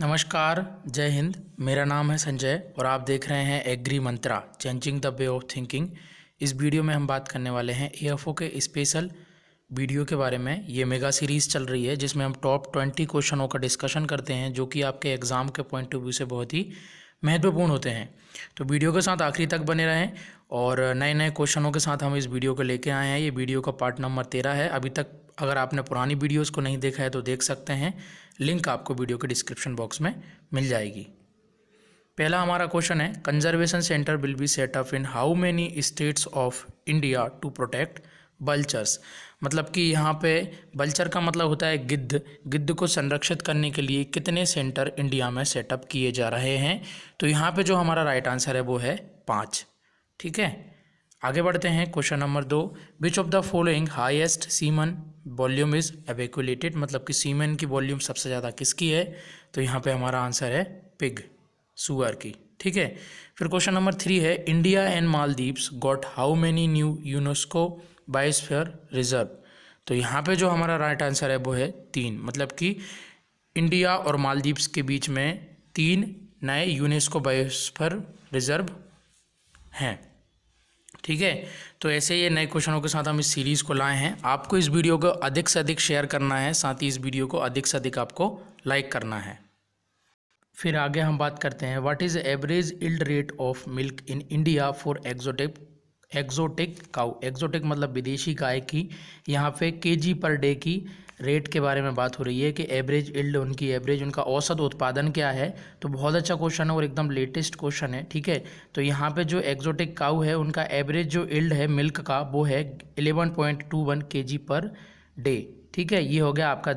नमस्कार जय हिंद मेरा नाम है संजय और आप देख रहे हैं Agri Mantra changing the way of thinking इस वीडियो में हम बात करने वाले हैं एएफओ के स्पेशल वीडियो के बारे में ये मेगा सीरीज़ चल रही है जिसमें हम टॉप ट्वेंटी क्वेश्चनों का डिस्कशन करते हैं जो कि आपके एग्ज़ाम के पॉइंट ऑफ व्यू से बहुत ही महत्वपूर्ण होते हैं तो वीडियो के साथ आखिरी तक बने रहें और नए नए क्वेश्चनों के साथ हम इस वीडियो को लेके आए हैं ये वीडियो का पार्ट नंबर तेरह है अभी तक अगर आपने पुरानी वीडियोस को नहीं देखा है तो देख सकते हैं लिंक आपको वीडियो के डिस्क्रिप्शन बॉक्स में मिल जाएगी पहला हमारा क्वेश्चन है conservation centre will be set up in how many states of India to protect vultures मतलब कि यहाँ पे बल्चर का मतलब होता है गिद्ध गिद्ध को संरक्षित करने के लिए कितने सेंटर इंडिया में सेटअप किए जा रहे हैं तो यहाँ पे जो हमारा राइट आंसर है वो है पाँच ठीक है आगे बढ़ते हैं क्वेश्चन नंबर दो which of the following highest semen volume is evacuated मतलब कि सीमन की वॉल्यूम सबसे ज़्यादा किसकी है तो यहाँ पे हमारा आंसर है पिग सुअर की ठीक है फिर क्वेश्चन नंबर थ्री है India and Maldives got how many new UNESCO biosphere reserve तो यहाँ पे जो हमारा राइट आंसर है वो है तीन मतलब कि इंडिया और मालदीव्स के बीच में तीन नए यूनेस्को बायोस्फर रिजर्व हैं ठीक है तो ऐसे ये नए क्वेश्चनों के साथ हम इस सीरीज़ को लाए हैं आपको इस वीडियो को अधिक से अधिक शेयर करना है साथ ही इस वीडियो को अधिक से अधिक आपको लाइक करना है फिर आगे हम बात करते हैं what is average yield rate of milk in India for exotic exotic cow exotic मतलब विदेशी गाय की यहाँ पे केजी पर डे की रेट के बारे में बात हो रही है कि एवरेज इल्ड उनकी एवरेज उनका औसत उत्पादन क्या है तो बहुत अच्छा क्वेश्चन है और एकदम लेटेस्ट क्वेश्चन है ठीक है तो यहाँ पे जो एक्जोटिक काऊ है उनका एवरेज जो इल्ड है मिल्क का वो है एलेवन पॉइंट टू वन के जी पर डे ठीक है ये हो गया आपका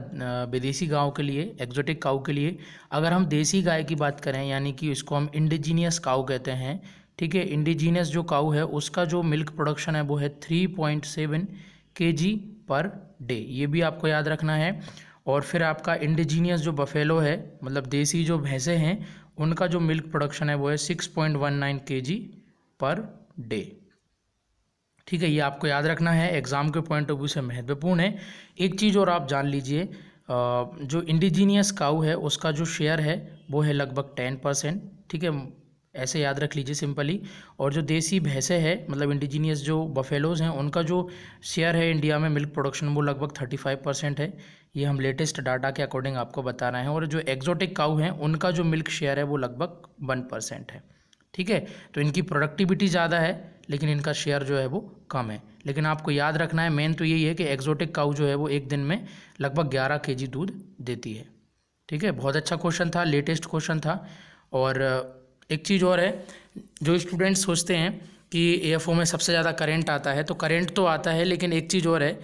विदेशी गाँव के लिए एक्जोटिक काऊ के लिए अगर हम देसी गाय की बात करें यानी कि इसको हम इंडिजीनियस काऊ कहते हैं ठीक है इंडिजीनियस जो काऊ है उसका जो मिल्क प्रोडक्शन है वो है थ्री पॉइंट सेवन के जी पर डे ये भी आपको याद रखना है और फिर आपका इंडिजीनियस जो बफेलो है मतलब देसी जो भैंसे हैं उनका जो मिल्क प्रोडक्शन है वो है सिक्स पॉइंट वन नाइन के जी पर डे ठीक है ये आपको याद रखना है एग्ज़ाम के पॉइंट ऑफ व्यू से महत्वपूर्ण है एक चीज़ और आप जान लीजिए जो इंडिजीनियस काऊ है उसका जो शेयर है वो है लगभग टेन परसेंट ठीक है ऐसे याद रख लीजिए सिंपली और जो देसी भैंसे हैं मतलब इंडिजीनियस जो बफेलोज़ हैं उनका जो शेयर है इंडिया में मिल्क प्रोडक्शन वो लगभग थर्टी फाइव परसेंट है ये हम लेटेस्ट डाटा के अकॉर्डिंग आपको बता रहे हैं और जो एक्जोटिक काऊ हैं उनका जो मिल्क शेयर है वो लगभग वन परसेंट है ठीक है तो इनकी प्रोडक्टिविटी ज़्यादा है लेकिन इनका शेयर जो है वो कम है लेकिन आपको याद रखना है मेन तो यही है कि एक्जोटिक काऊ जो है वो एक दिन में लगभग ग्यारह के दूध देती है ठीक है बहुत अच्छा क्वेश्चन था लेटेस्ट क्वेश्चन था और एक चीज़ और है जो स्टूडेंट सोचते हैं कि एएफओ में सबसे ज़्यादा करेंट आता है तो करेंट तो आता है लेकिन एक चीज़ और है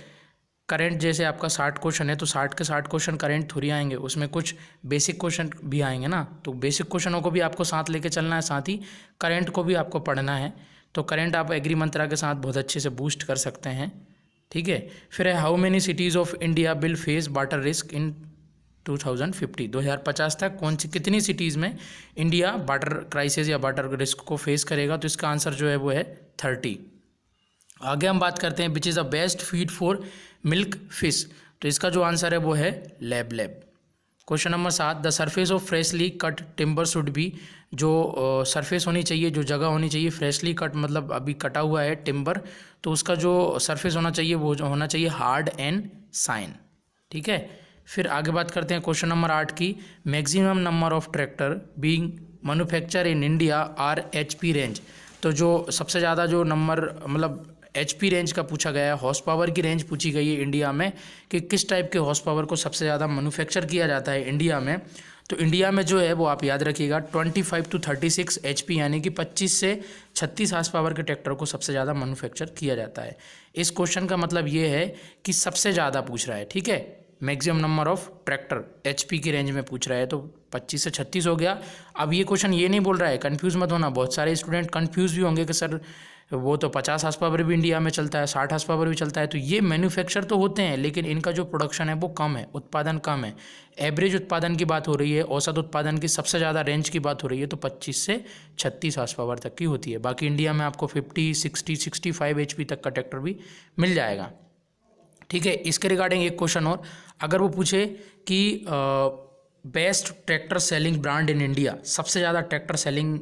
करंट जैसे आपका साठ क्वेश्चन है तो साठ के साठ क्वेश्चन करंट थोड़ी आएंगे उसमें कुछ बेसिक क्वेश्चन भी आएंगे ना तो बेसिक क्वेश्चनों को भी आपको साथ लेके चलना है साथ ही करंट को भी आपको पढ़ना है तो करंट आप एग्री मंत्रा के साथ बहुत अच्छे से बूस्ट कर सकते हैं ठीक है फिर है how many cities of India will face water risk in 2050 तक कौन सी कितनी सिटीज़ में इंडिया वाटर क्राइसिस या वाटर रिस्क को फेस करेगा तो इसका आंसर जो है वो है थर्टी आगे हम बात करते हैं which is the best feed for milk fish तो इसका जो आंसर है वो है लैब लैब क्वेश्चन नंबर सात the surface of freshly cut timber should भी जो सरफेस uh, होनी चाहिए जो जगह होनी चाहिए फ्रेशली कट मतलब अभी कटा हुआ है टिम्बर तो उसका जो सरफेस होना चाहिए वो होना चाहिए हार्ड एंड साइन ठीक है फिर आगे बात करते हैं क्वेश्चन नंबर आठ की maximum number of tractor being manufacture in India are H range तो जो सबसे ज़्यादा जो नंबर मतलब एच रेंज का पूछा गया है हॉर्स पावर की रेंज पूछी गई है इंडिया में कि किस टाइप के हॉर्स पावर को सबसे ज़्यादा मैनुफैक्चर किया जाता है इंडिया में तो इंडिया में जो है वो आप याद रखिएगा 25 टू 36 एच यानी कि 25 से 36 हॉर्स पावर के ट्रैक्टर को सबसे ज़्यादा मैनुफैक्चर किया जाता है इस क्वेश्चन का मतलब ये है कि सबसे ज़्यादा पूछ रहा है ठीक है maximum number of tractor HP की रेंज में पूछ रहा है तो 25 से 36 हो गया अब ये क्वेश्चन ये नहीं बोल रहा है कंफ्यूज मत होना बहुत सारे स्टूडेंट कंफ्यूज भी होंगे कि सर वो तो 50 हास पावर भी इंडिया में चलता है 60 हास पावर भी चलता है तो ये मैन्युफैक्चर तो होते हैं लेकिन इनका जो प्रोडक्शन है वो कम है उत्पादन कम है एवरेज उत्पादन की बात हो रही है औसत उत्पादन की सबसे ज़्यादा रेंज की बात हो रही है तो 25 से 36 हास पावर तक की होती है बाकी इंडिया में आपको 50, 60, 65 एचपी तक का ट्रैक्टर भी मिल जाएगा ठीक है इसके रिगार्डिंग एक क्वेश्चन और अगर वो पूछे कि best tractor selling brand in India सबसे ज़्यादा ट्रैक्टर सेलिंग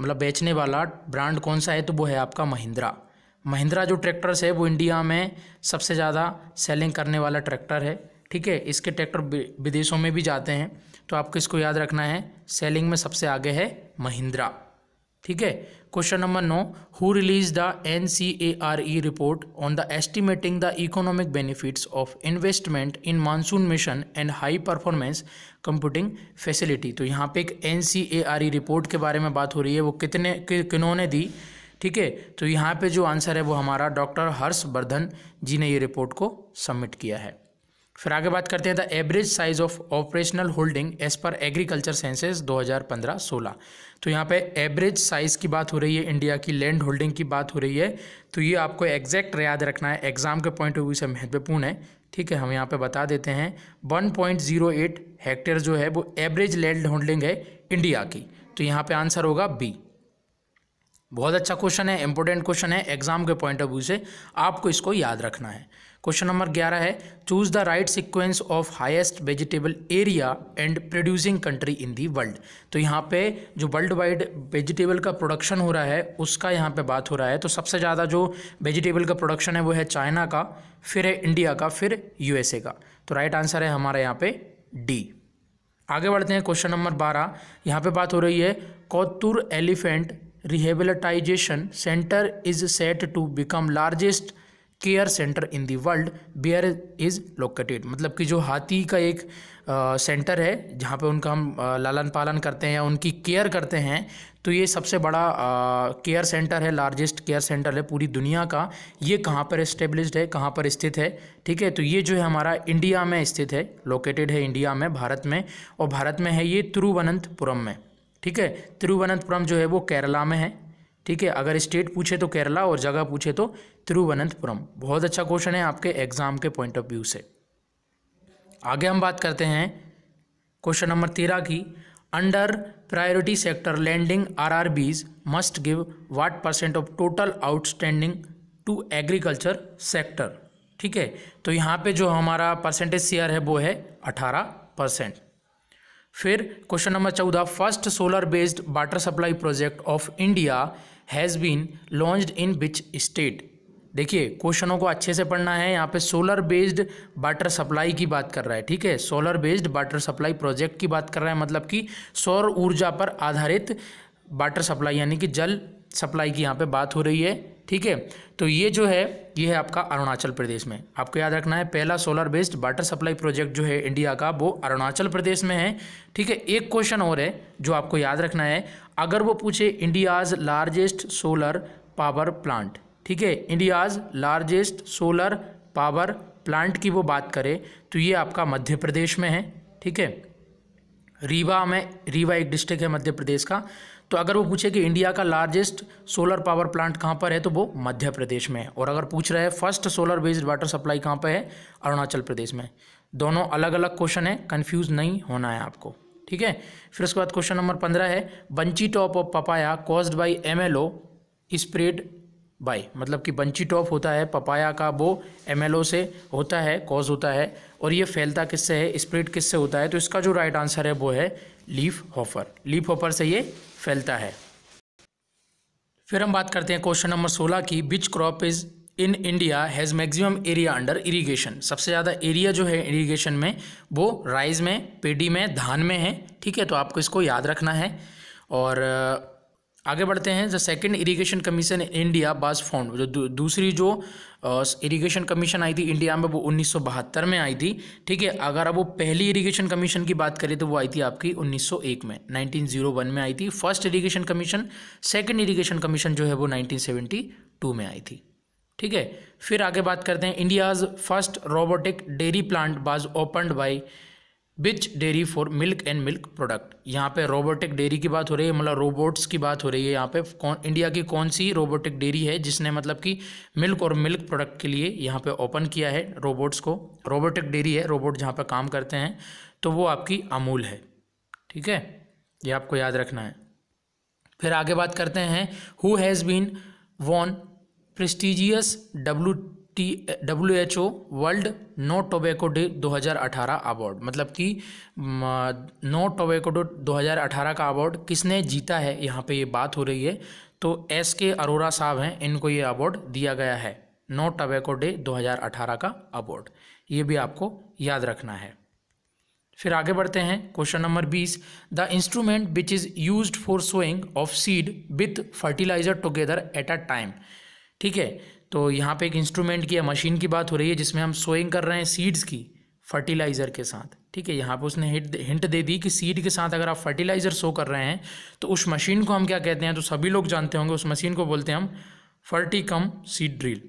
मतलब बेचने वाला ब्रांड कौन सा है तो वो है आपका महिंद्रा महिंद्रा जो ट्रैक्टर्स है वो इंडिया में सबसे ज़्यादा सेलिंग करने वाला ट्रैक्टर है ठीक है इसके ट्रैक्टर विदेशों में भी जाते हैं तो आपको इसको याद रखना है सेलिंग में सबसे आगे है महिंद्रा ठीक है क्वेश्चन नंबर नौ who release the N C A R E report on the estimating the economic benefits of investment in monsoon mission and high performance computing facility तो यहाँ पे एक N C A R E report के बारे में बात हो रही है वो कितने किन्होंने दी ठीक है तो यहाँ पे जो आंसर है वो हमारा डॉक्टर हर्षवर्धन जी ने ये रिपोर्ट को सबमिट किया है फिर आगे बात करते हैं the average size of operational holding as पर एग्रीकल्चर सेंसेस 2015-16 तो यहाँ पे एवरेज साइज की बात हो रही है इंडिया की लैंड होल्डिंग की बात हो रही है तो ये आपको एग्जैक्ट याद रखना है एग्जाम के पॉइंट ऑफ व्यू से महत्वपूर्ण है ठीक है हम यहाँ पे बता देते हैं 1.08 हेक्टेयर जो है वो एवरेज लैंड होल्डिंग है इंडिया की तो यहाँ पे आंसर होगा बी बहुत अच्छा क्वेश्चन है इंपॉर्टेंट क्वेश्चन है एग्जाम के पॉइंट ऑफ व्यू से आपको इसको याद रखना है क्वेश्चन नंबर ग्यारह है choose the right sequence of highest vegetable area and producing country in the world तो यहाँ पे जो वर्ल्ड वाइड वेजिटेबल का प्रोडक्शन हो रहा है उसका यहाँ पे बात हो रहा है तो सबसे ज़्यादा जो वेजिटेबल का प्रोडक्शन है वो है चाइना का फिर है इंडिया का फिर यूएसए का तो राइट आंसर है हमारा यहाँ पे डी आगे बढ़ते हैं क्वेश्चन नंबर बारह यहाँ पे बात हो रही है Kottur elephant rehabilitation centre is set to become largest care centre in the world where is located मतलब कि जो हाथी का एक आ, सेंटर है जहाँ पे उनका हम लालन पालन करते हैं या उनकी केयर करते हैं तो ये सबसे बड़ा केयर सेंटर है लार्जेस्ट केयर सेंटर है पूरी दुनिया का ये कहाँ पर इस्टेब्लिश्ड है कहाँ पर स्थित है ठीक है तो ये जो है हमारा इंडिया में स्थित है लोकेटेड है इंडिया में भारत में और भारत में है ये तिरुवनंतपुरम में ठीक है तिरुवनंतपुरम जो है वो केरला में है ठीक है अगर स्टेट पूछे तो केरला और जगह पूछे तो तिरुवनंतपुरम बहुत अच्छा क्वेश्चन है आपके एग्जाम के पॉइंट ऑफ व्यू से आगे हम बात करते हैं क्वेश्चन नंबर तेरह की under priority sector lending R R Bs must give what percent of total outstanding to agriculture sector ठीक है तो यहाँ पे जो हमारा परसेंटेज शेयर है वो है अठारह परसेंट फिर क्वेश्चन नंबर चौदह first solar based water supply project of India has been launched in which state देखिए क्वेश्चनों को अच्छे से पढ़ना है यहाँ पे सोलर बेस्ड वाटर सप्लाई की बात कर रहा है ठीक है solar based water supply project की बात कर रहा है मतलब कि सौर ऊर्जा पर आधारित वाटर सप्लाई यानी कि जल सप्लाई की यहाँ पे बात हो रही है ठीक है तो ये जो है ये है आपका अरुणाचल प्रदेश में आपको याद रखना है पहला solar based water supply project जो है इंडिया का वो अरुणाचल प्रदेश में है ठीक है एक क्वेश्चन और है जो आपको याद रखना है अगर वो पूछे India's largest solar power plant ठीक है India's largest solar power plant की वो बात करे तो ये आपका मध्य प्रदेश में है ठीक है रीवा में रीवा एक डिस्ट्रिक्ट है मध्य प्रदेश का तो अगर वो पूछे कि इंडिया का लार्जेस्ट सोलर पावर प्लांट कहाँ पर है तो वो मध्य प्रदेश में है और अगर पूछ रहे हैं first solar based water supply कहाँ पर है अरुणाचल प्रदेश में दोनों अलग अलग क्वेश्चन है कन्फ्यूज़ नहीं होना है आपको ठीक है फिर उसके बाद क्वेश्चन नंबर पंद्रह है bunchy top of papaya caused by M L O spread by मतलब कि बंची टॉप होता है पपाया का वो एम से होता है कॉज होता है और ये फैलता किससे है स्प्रेड किससे होता है तो इसका जो राइट आंसर है वो है लीफ हॉफर लीफ हॉफर से ये फैलता है फिर हम बात करते हैं क्वेश्चन नंबर सोलह की which crop is in India has maximum area under irrigation सबसे ज़्यादा एरिया जो है इरीगेशन में वो राइस में पेडी में धान में है ठीक है तो आपको इसको याद रखना है और आगे बढ़ते हैं the second irrigation commission in India was found जो दू, दूसरी जो इरिगेशन कमीशन आई थी इंडिया में वो उन्नीस में आई थी ठीक है अगर आप वो पहली इरिगेशन कमीशन की बात करें तो वो आई थी आपकी 1901 में 1901 में आई थी first irrigation commission second irrigation commission जो है वो 1972 में आई थी ठीक है फिर आगे बात करते हैं India's first robotic dairy plant was opened by which dairy for milk and milk product यहाँ पे रोबोटिक डेयरी की बात हो रही है मतलब रोबोट्स की बात हो रही है यहाँ पे कौन इंडिया की कौन सी रोबोटिक डेयरी है जिसने मतलब कि मिल्क और मिल्क प्रोडक्ट के लिए यहाँ पे ओपन किया है रोबोट्स को रोबोटिक डेयरी है रोबोट जहाँ पे काम करते हैं तो वो आपकी अमूल है ठीक है ये आपको याद रखना है फिर आगे बात करते हैं who has been won prestigious W T W H O world no tobacco day 2018 award मतलब कि नो टोबैको डे 2018 का अवार्ड किसने जीता है यहाँ पे ये बात हो रही है तो एस के अरोरा साहब हैं इनको ये अवार्ड दिया गया है नो टोबैको डे 2018 का अवार्ड ये भी आपको याद रखना है फिर आगे बढ़ते हैं क्वेश्चन नंबर बीस the instrument which is use for sowing of seed with fertiliser together at a time ठीक है तो यहाँ पे एक इंस्ट्रूमेंट की या मशीन की बात हो रही है जिसमें हम सोइंग कर रहे हैं सीड्स की फर्टिलाइज़र के साथ ठीक है यहाँ पे उसने हिट हिंट दे दी कि सीड के साथ अगर आप फर्टिलाइज़र सो कर रहे हैं तो उस मशीन को हम क्या कहते हैं तो सभी लोग जानते होंगे उस मशीन को बोलते हैं हम फर्टिकम सीड ड्रिल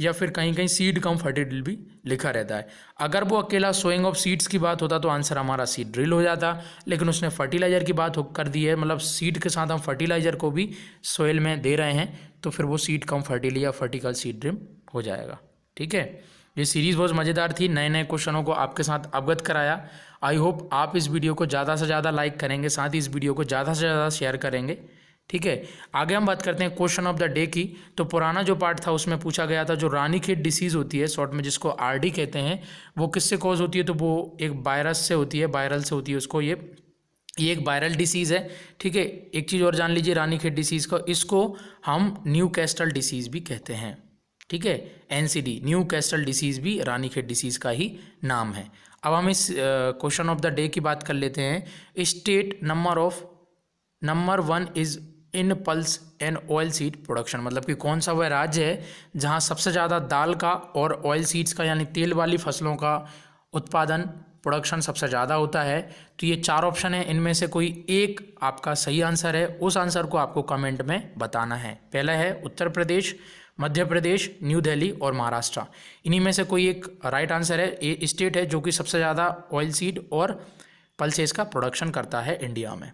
या फिर कहीं कहीं सीड कम फर्टिल भी लिखा रहता है अगर वो अकेला सोइंग ऑफ सीड्स की बात होता तो आंसर हमारा सीड ड्रिल हो जाता लेकिन उसने फर्टिलाइज़र की बात कर दी है मतलब सीड के साथ हम फर्टिलाइज़र को भी सोयल में दे रहे हैं तो फिर वो सीड कम फर्टिल या फर्टिकल सीड ड्रिम हो जाएगा ठीक है ये सीरीज़ बहुत मज़ेदार थी नए नए क्वेश्चनों को आपके साथ अवगत कराया आई होप आप इस वीडियो को ज़्यादा से ज़्यादा लाइक करेंगे साथ ही इस वीडियो को ज़्यादा से ज़्यादा शेयर करेंगे ठीक है आगे हम बात करते हैं क्वेश्चन ऑफ द डे की तो पुराना जो पार्ट था उसमें पूछा गया था जो रानी खेत डिसीज़ होती है शॉर्ट में जिसको आर कहते हैं वो किससे कॉज होती है तो वो एक वायरस से होती है वायरल से होती है उसको ये ये एक वायरल डिसीज़ है ठीक है एक चीज़ और जान लीजिए रानी खेत डिसीज़ का इसको हम न्यू कैस्टल डिसीज़ भी कहते हैं ठीक है N C D Newcastle disease भी रानी खेत डिसीज़ का ही नाम है अब हम इस क्वेश्चन ऑफ द डे की बात कर लेते हैं state number of number one is in pulse and oil seed production मतलब कि कौन सा वह राज्य है जहाँ सबसे ज़्यादा दाल का और ऑयल सीड्स का यानी तेल वाली फसलों का उत्पादन प्रोडक्शन सबसे ज़्यादा होता है तो ये चार ऑप्शन है इनमें से कोई एक आपका सही आंसर है उस आंसर को आपको कमेंट में बताना है पहला है उत्तर प्रदेश मध्य प्रदेश न्यू दिल्ली और महाराष्ट्र इन्हीं में से कोई एक राइट आंसर है ये स्टेट है जो कि सबसे ज़्यादा ऑयल सीड और पल्सेस का प्रोडक्शन करता है इंडिया में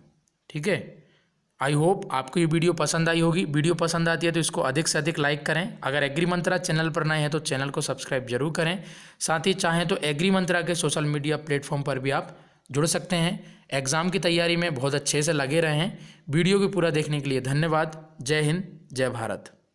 ठीक है आई होप आपको ये वीडियो पसंद आई होगी वीडियो पसंद आती है तो इसको अधिक से अधिक लाइक करें अगर एग्री मंत्रा चैनल पर नए हैं तो चैनल को सब्सक्राइब जरूर करें साथ ही चाहें तो एग्री मंत्रा के सोशल मीडिया प्लेटफॉर्म पर भी आप जुड़ सकते हैं एग्ज़ाम की तैयारी में बहुत अच्छे से लगे रहें वीडियो को पूरा देखने के लिए धन्यवाद जय हिंद जय भारत